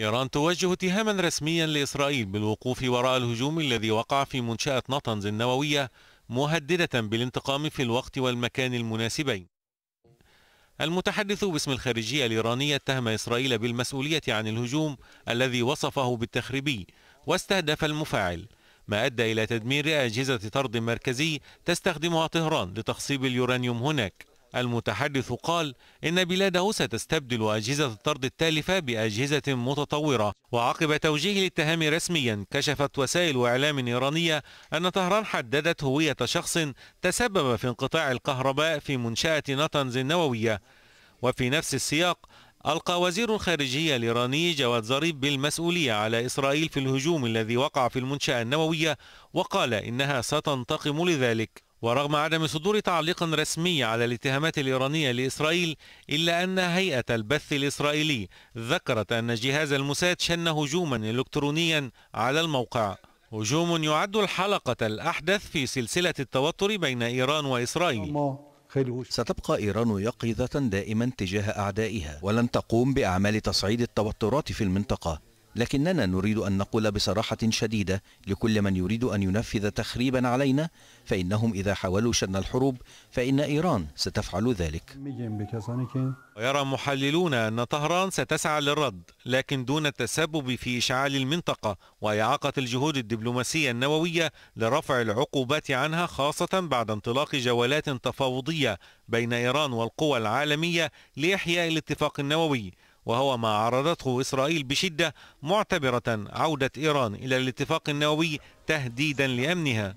إيران توجه اتهاما رسميا لإسرائيل بالوقوف وراء الهجوم الذي وقع في منشأة نطنز النووية مهددة بالانتقام في الوقت والمكان المناسبين المتحدث باسم الخارجية الإيرانية اتهم إسرائيل بالمسؤولية عن الهجوم الذي وصفه بالتخريبي واستهدف المفاعل ما أدى إلى تدمير أجهزة طرد مركزي تستخدمها طهران لتخصيب اليورانيوم هناك المتحدث قال إن بلاده ستستبدل أجهزة الطرد التالفة بأجهزة متطورة وعقب توجيه الاتهام رسميا كشفت وسائل إعلام إيرانية أن طهران حددت هوية شخص تسبب في انقطاع الكهرباء في منشأة نطنز النووية وفي نفس السياق ألقى وزير الخارجية الإيراني جواد ظريف بالمسؤولية على إسرائيل في الهجوم الذي وقع في المنشأة النووية وقال إنها ستنتقم لذلك ورغم عدم صدور تعليق رسمي على الاتهامات الإيرانية لإسرائيل إلا أن هيئة البث الإسرائيلي ذكرت أن جهاز الموساد شن هجوما إلكترونيا على الموقع هجوم يعد الحلقة الأحدث في سلسلة التوتر بين إيران وإسرائيل ستبقى إيران يقظة دائما تجاه أعدائها ولن تقوم بأعمال تصعيد التوترات في المنطقة لكننا نريد أن نقول بصراحة شديدة لكل من يريد أن ينفذ تخريبا علينا فإنهم إذا حاولوا شن الحروب فإن إيران ستفعل ذلك ويرى محللون أن طهران ستسعى للرد لكن دون التسبب في إشعال المنطقة وإعاقة الجهود الدبلوماسية النووية لرفع العقوبات عنها خاصة بعد انطلاق جولات تفاوضية بين إيران والقوى العالمية لإحياء الاتفاق النووي وهو ما عارضته إسرائيل بشدة معتبرة عودة إيران إلى الاتفاق النووي تهديدا لأمنها